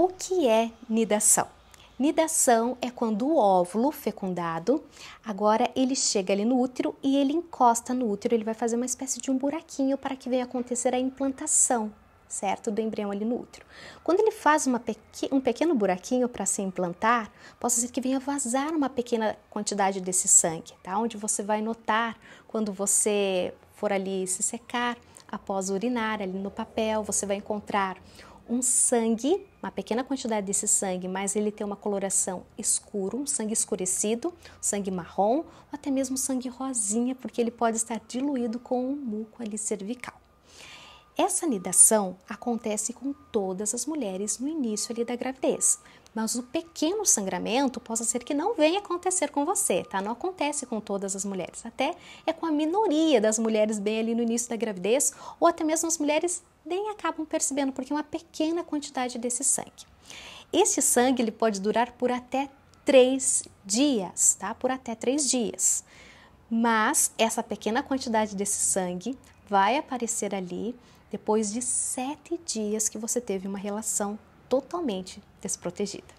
O que é nidação? Nidação é quando o óvulo fecundado, agora ele chega ali no útero e ele encosta no útero, ele vai fazer uma espécie de um buraquinho para que venha acontecer a implantação, certo? Do embrião ali no útero. Quando ele faz pequ um pequeno buraquinho para se implantar, pode ser que venha vazar uma pequena quantidade desse sangue, tá? Onde você vai notar quando você for ali se secar, após urinar ali no papel, você vai encontrar um sangue, uma pequena quantidade desse sangue, mas ele tem uma coloração escuro, um sangue escurecido, sangue marrom, ou até mesmo sangue rosinha, porque ele pode estar diluído com um muco ali cervical. Essa anidação acontece com todas as mulheres no início ali da gravidez, mas o pequeno sangramento possa ser que não venha acontecer com você, tá? Não acontece com todas as mulheres, até é com a minoria das mulheres bem ali no início da gravidez, ou até mesmo as mulheres nem acabam percebendo, porque é uma pequena quantidade desse sangue. Esse sangue ele pode durar por até três dias, tá? Por até três dias. Mas essa pequena quantidade desse sangue vai aparecer ali depois de sete dias que você teve uma relação totalmente desprotegida.